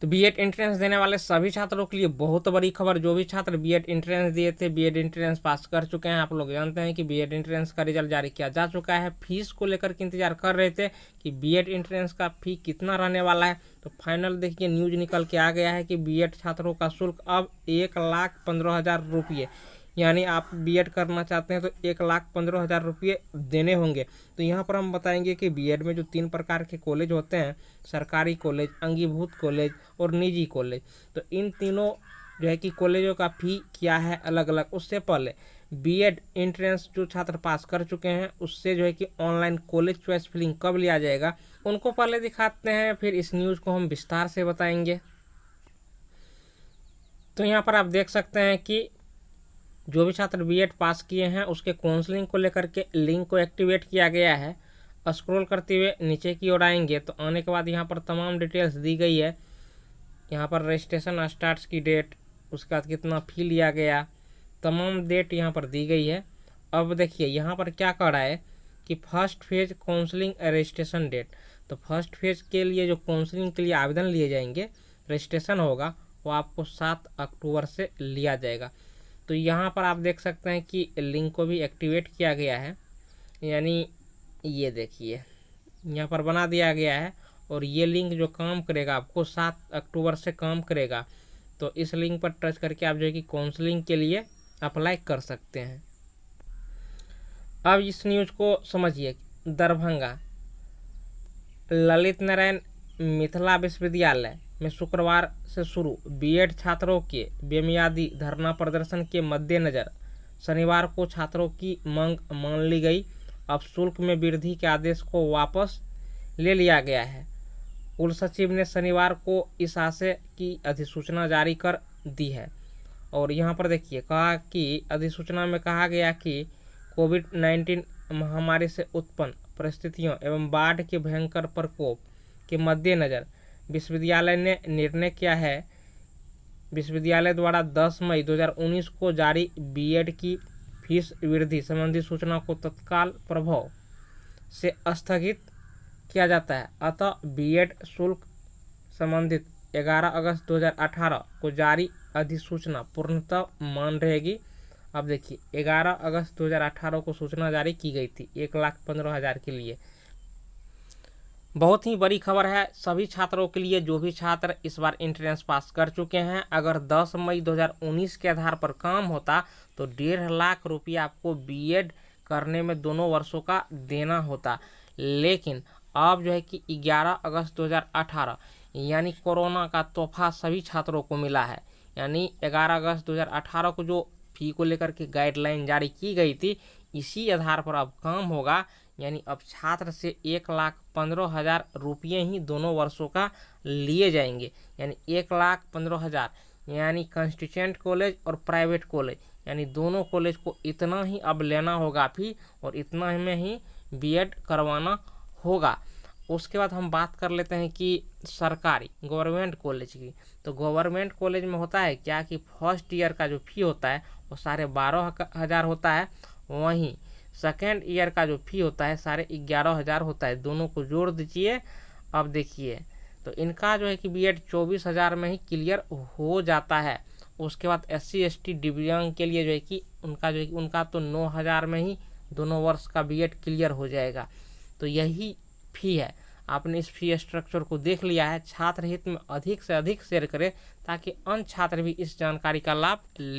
तो BEd entrance देने वाले सभी छात्रों के लिए बहुत बड़ी खबर जो भी छात्र बीएड एंट्रेंस दिए थे बीएड एंट्रेंस पास कर चुके हैं आप लोग जानते हैं कि बीएड एंट्रेंस का रिजल्ट जारी किया जा चुका है फीस को लेकर के इंतजार कर रहे थे कि बीएड एंट्रेंस का फी कितना रहने वाला है तो फाइनल देखिए न्यूज निकल के आ गया है कि एड छात्रों का शुल्क अब एक लाख पंद्रह हज़ार रुपये यानी आप बी करना चाहते हैं तो एक लाख पंद्रह हज़ार रुपये देने होंगे तो यहाँ पर हम बताएंगे कि बी में जो तीन प्रकार के कॉलेज होते हैं सरकारी कॉलेज अंगीभूत कॉलेज और निजी कॉलेज तो इन तीनों जो है कि कॉलेजों का फी क्या है अलग अलग उससे पहले एड एंट्रेंस जो छात्र पास कर चुके हैं उससे जो है कि ऑनलाइन कॉलेज चॉइस फिलिंग कब लिया जाएगा उनको पहले दिखाते हैं फिर इस न्यूज़ को हम विस्तार से बताएंगे तो यहाँ पर आप देख सकते हैं कि जो भी छात्र बीएड पास किए हैं उसके काउंसलिंग को लेकर के लिंक को एक्टिवेट किया गया है स्क्रॉल करते हुए नीचे की ओर आएंगे तो आने के बाद यहाँ पर तमाम डिटेल्स दी गई है यहाँ पर रजिस्ट्रेशन स्टार्ट की डेट उसके बाद कितना फी लिया गया तमाम डेट यहाँ पर दी गई है अब देखिए यहाँ पर क्या कर रहा है कि first phase counselling registration date तो फर्स्ट फेज के लिए जो काउंसलिंग के लिए आवेदन लिए जाएंगे रजिस्ट्रेशन होगा वो आपको सात अक्टूबर से लिया जाएगा तो यहाँ पर आप देख सकते हैं कि लिंक को भी एक्टिवेट किया गया है यानी ये देखिए यहाँ पर बना दिया गया है और ये लिंक जो काम करेगा आपको सात अक्टूबर से काम करेगा तो इस लिंक पर टच करके आप जो है कि काउंसलिंग के लिए अप्लाई कर सकते हैं अब इस न्यूज़ को समझिए दरभंगा ललित नारायण मिथिला विश्वविद्यालय में शुक्रवार से शुरू बीएड छात्रों के बेमियादी धरना प्रदर्शन के मद्देनज़र शनिवार को छात्रों की मांग मान ली गई अब शुल्क में वृद्धि के आदेश को वापस ले लिया गया है कुल सचिव ने शनिवार को इस आशय की अधिसूचना जारी कर दी है और यहाँ पर देखिए कहा कि अधिसूचना में कहा गया कि कोविड नाइन्टीन महामारी से उत्पन्न परिस्थितियों एवं बाढ़ के भयंकर प्रकोप के मद्देनज़र विश्वविद्यालय ने निर्णय किया है विश्वविद्यालय द्वारा 10 मई 2019 को जारी बीएड की फीस वृद्धि संबंधी सूचना को तत्काल प्रभाव से स्थगित किया जाता है अतः बीएड शुल्क संबंधित 11 अगस्त 2018 को जारी अधिसूचना पूर्णतः मान रहेगी अब देखिए 11 अगस्त 2018 को सूचना जारी की गई थी एक लाख पंद्रह हज़ार के लिए बहुत ही बड़ी खबर है सभी छात्रों के लिए जो भी छात्र इस बार इंट्रेंस पास कर चुके हैं अगर 10 मई 2019 के आधार पर काम होता तो डेढ़ लाख रुपया आपको बीएड करने में दोनों वर्षों का देना होता लेकिन अब जो है कि 11 अगस्त 2018 यानी कोरोना का तोहफा सभी छात्रों को मिला है यानी 11 अगस्त 2018 को जो फी को लेकर के गाइडलाइन जारी की गई थी इसी आधार पर अब काम होगा यानी अब छात्र से एक लाख पंद्रह हज़ार रुपये ही दोनों वर्षों का लिए जाएंगे यानी एक लाख पंद्रह हज़ार यानी कंस्टिट्यूंट कॉलेज और प्राइवेट कॉलेज यानी दोनों कॉलेज को इतना ही अब लेना होगा फी और इतना ही में ही बीएड करवाना होगा उसके बाद हम बात कर लेते हैं कि सरकारी गवर्नमेंट कॉलेज की तो गवर्नमेंट कॉलेज में होता है क्या कि फर्स्ट ईयर का जो फी होता है वो साढ़े बारह हज़ार होता है वहीं सेकेंड ईयर का जो फी होता है साढ़े ग्यारह हज़ार होता है दोनों को जोड़ दीजिए अब देखिए तो इनका जो है कि बी एड चौबीस हज़ार में ही क्लियर हो जाता है उसके बाद एस सी एस टी के लिए जो है कि उनका जो है कि उनका तो नौ हज़ार में ही दोनों वर्ष का बी एड क्लियर हो जाएगा तो यही फी है आपने इस फी स्ट्रक्चर को देख लिया है छात्र हित में अधिक से अधिक शेयर करें ताकि अन्य छात्र भी इस जानकारी का लाभ ले